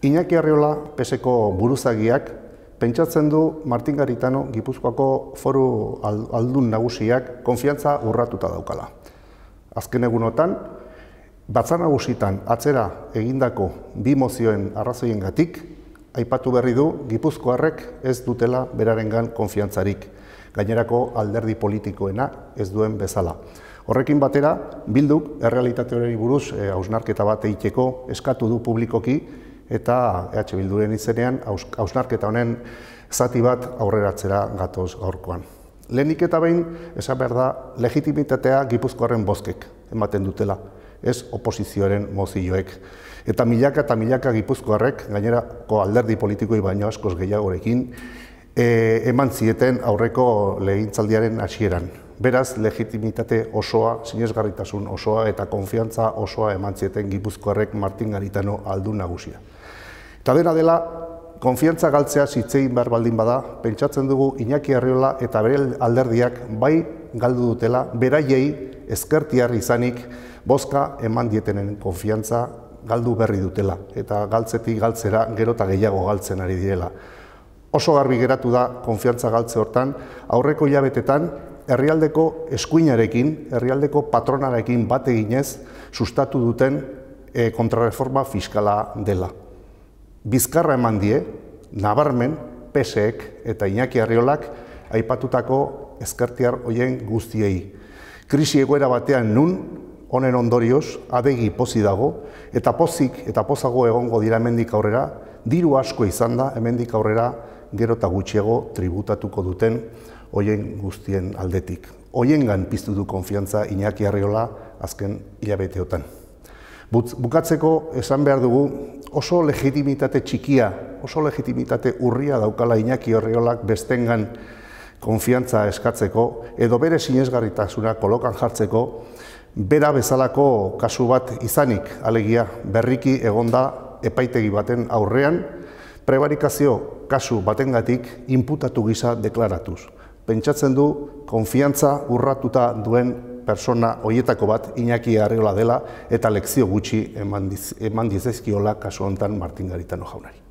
Iñaki Arriola peseko buruzagiak pentsatzen du Martin Garitano Gipuzkoako foru aldun nagusiak konfiantza urratuta daukala. Azken egunotan, batzan nagusitan atzera egindako bi mozioen arrazoien gatik, aipatu berri du Gipuzkoarrek ez dutela berarengan konfiantzarik, gainerako alderdi politikoena ez duen bezala. Horrekin batera, bilduk errealitate hori buruz eh, hausnarketa bat eiteko eskatu du publikoki, eta EH Bilduren izenean hausnarketa honen zati bat aurreratzera gatoz gaurkoan. Lehenik eta behin, esan behar da, legitimitatea gipuzkoaren bozkek ematen dutela, ez oposizioaren mozioek. Eta milaka eta milaka gipuzkoarrek, gainerako alderdi politikoi baino askoz gehiagorekin, e, eman zieten aurreko lehintzaldiaren hasieran Beraz, legitimitate osoa, sinesgarritasun osoa eta konfiantza osoa emantzieten Gipuzkoarrek Martin Garitano aldu nagusia. Eta dena dela, konfiantza galtzea zitzein behar baldin bada, pentsatzen dugu Iñaki Arriola eta bere alderdiak bai galdu dutela, beraiei ezkertiar izanik bozka eman dietenen konfiantza galdu berri dutela. Eta galtzetik galtzera gero eta gehiago galtzen ari direla. Oso garbi geratu da konfiantza galtze hortan, aurreko hilabetetan herrialdeko eskuinarekin, herrialdeko patronarekin bat eginez, sustatu duten eh, kontrarreforma fiskala dela. Bizkarra eman die, nabarmen, PSEek eta Iñaki Arriolak aipatutako ezkertiar hoien guztiei. Krisi egoera batean nun, honen ondorioz, adegi pozi dago, eta pozik eta pozago egongo dira emendik aurrera, diru asko izan da emendik aurrera gero eta gutxiago tributatuko duten hoien guztien aldetik. Hoiengan piztu du konfiantza Iñaki Arriola azken hilabeteotan. Bukatzeko esan behar dugu oso legitimitate txikia, oso legitimitate urria daukala Iñaki Arriolak bestengan konfiantza eskatzeko edo bere sinesgarritasuna kolokan jartzeko bera bezalako kasu bat izanik alegia berriki egonda epaitegi baten aurrean, prebarikazio kasu batengatik imputatu gisa deklaratuz. Pentsatzen du konfiantza urratuta duen persona hoietako bat Iñaki Arriola dela eta lekzio gutxi eman dizezkiola kasu hontan Martin Garitano jaunari.